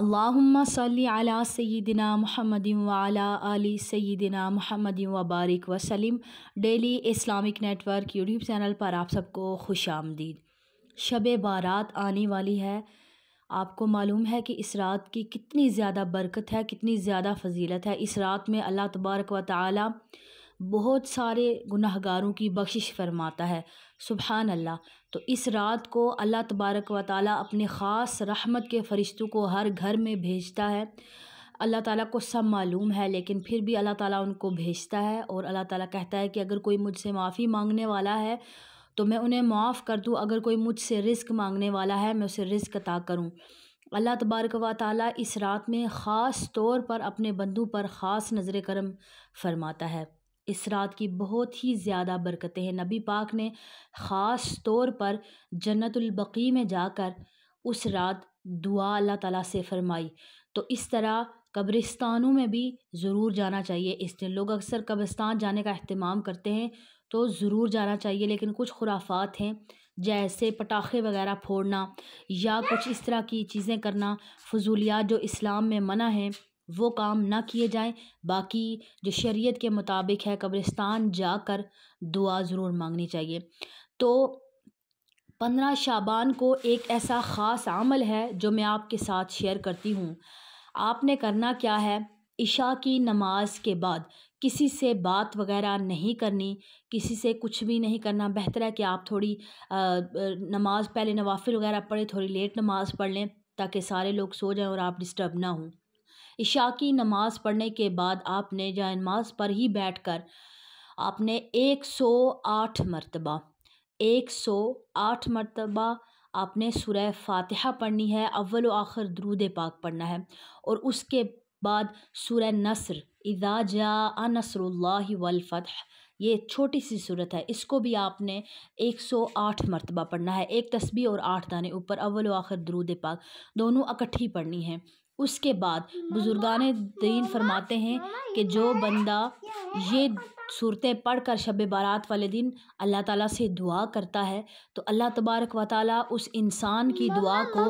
अल्लाहुम्मा सल्ली अला सय्यदिना मुहम्मदिन व अला अली सय्यदिना मुहम्मदिन व बारिक daily Islamic network YouTube channel पर आप सबको खुश आमदीद शब बारात आने वाली है आपको मालूम है कि इस रात की कितनी ज़्यादा बरकत है कितनी ज़्यादा फजीलत है इस रात में अल्लाह तबारक व ताली बहुत सारे गुनाहगारों की बख्शिश फरमाता है सुबहान अल्लाह तो इस रात को अल्लाह तबारक व ताली अपने ख़ास रहमत के फ़रिश्तों को हर घर में भेजता है अल्लाह ताला को सब मालूम है लेकिन फिर भी अल्लाह ताला उनको भेजता है और अल्लाह ताला कहता है कि अगर कोई मुझसे माफ़ी मांगने वाला है तो मैं उन्हें माफ़ कर दूँ अगर कोई मुझसे रिस्क मांगने वाला है मैं उसे रिस्क अता करूँ अल्लाह तबारक व ताली इस रात में ख़ास तौर पर अपने बंदू पर ख़ास नज़र करम फरमाता है इस रात की बहुत ही ज़्यादा बरकतें हैं नबी पाक ने ख़ास तौर पर जन्नतुलबकी में जाकर उस रात दुआ अल्लाह ताला से फरमाई तो इस तरह कब्रिस्तानों में भी ज़रूर जाना चाहिए इसलिए लोग अक्सर कब्रिस्तान जाने का अहतमाम करते हैं तो ज़रूर जाना चाहिए लेकिन कुछ खुराफात हैं जैसे पटाखे वगैरह फोड़ना या कुछ इस तरह की चीज़ें करना फजूलियात जो इस्लाम में मना है वो काम ना किए जाएं बाकी जो शरीयत के मुताबिक है कब्रिस्तान जाकर दुआ ज़रूर मांगनी चाहिए तो पंद्रह शाबान को एक ऐसा ख़ास अमल है जो मैं आपके साथ शेयर करती हूँ आपने करना क्या है इशा की नमाज के बाद किसी से बात वगैरह नहीं करनी किसी से कुछ भी नहीं करना बेहतर है कि आप थोड़ी आ, नमाज पहले नवाफिल वगैरह पढ़ें थोड़ी लेट नमाज पढ़ लें ताकि सारे लोग सो जाएं और आप डिस्टर्ब ना हों इशा की नमाज़ पढ़ने के बाद आपने नमाज पर ही बैठ कर आपने एक सौ आठ मरतबा एक सौ आठ मरतबा आपने सुरह फातिहा पढ़नी है अव्वल आखिर दरूद पाक पढ़ना है और उसके बाद सुरह नसर इजाज़ा जा नसरुल्ला वलफत ये छोटी सी सूरत है इसको भी आपने 108 मरतबा पढ़ना है एक तस्बी और आठ दाने ऊपर अव्वल आखिर दरूद पाक दोनों इकट्ठी पढ़नी है उसके बाद बुज़ुर्गान दीन फरमाते हैं कि जो बंदा ये सूरतें पढ़ कर शब बारात वाले दिन अल्लाह ताला से दुआ करता है तो अल्लाह तबारक व ताली उस इंसान की दुआ को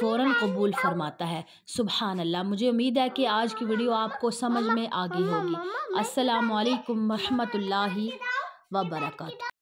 फ़ौर कबूल फरमाता है सुबहान अल्लाह मुझे उम्मीद है कि आज की वीडियो आपको समझ में आ गई होगी असलकम वरहमल वबरक